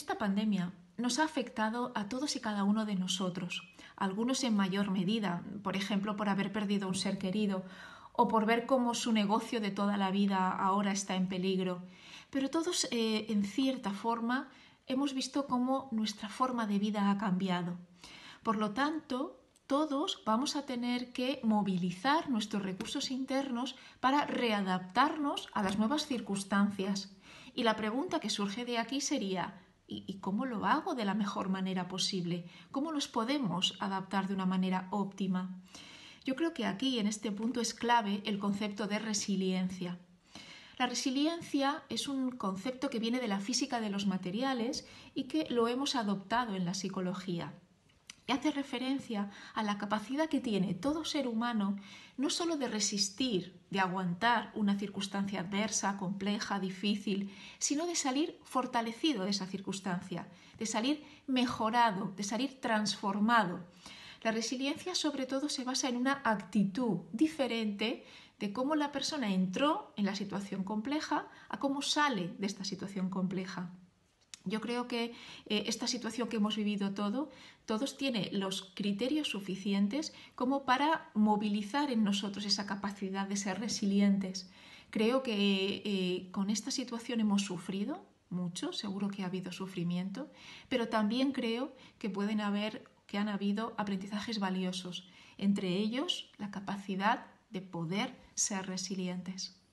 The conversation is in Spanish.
Esta pandemia nos ha afectado a todos y cada uno de nosotros, algunos en mayor medida, por ejemplo, por haber perdido un ser querido o por ver cómo su negocio de toda la vida ahora está en peligro. Pero todos, eh, en cierta forma, hemos visto cómo nuestra forma de vida ha cambiado. Por lo tanto, todos vamos a tener que movilizar nuestros recursos internos para readaptarnos a las nuevas circunstancias. Y la pregunta que surge de aquí sería, ¿Y, cómo lo hago de la mejor manera posible? ¿Cómo los podemos adaptar de una manera óptima? Yo creo que aquí, en este punto, es clave el concepto de resiliencia. La resiliencia es un concepto que viene de la física de los materiales y que lo hemos adoptado en la psicología. Y hace referencia a la capacidad que tiene todo ser humano no sólo de resistir, de aguantar una circunstancia adversa, compleja, difícil, sino de salir fortalecido de esa circunstancia, de salir mejorado, de salir transformado. La resiliencia sobre todo se basa en una actitud diferente de cómo la persona entró en la situación compleja a cómo sale de esta situación compleja. Yo creo que eh, esta situación que hemos vivido todo, todos tiene los criterios suficientes como para movilizar en nosotros esa capacidad de ser resilientes. Creo que eh, con esta situación hemos sufrido mucho, seguro que ha habido sufrimiento, pero también creo que pueden haber, que han habido aprendizajes valiosos, entre ellos la capacidad de poder ser resilientes.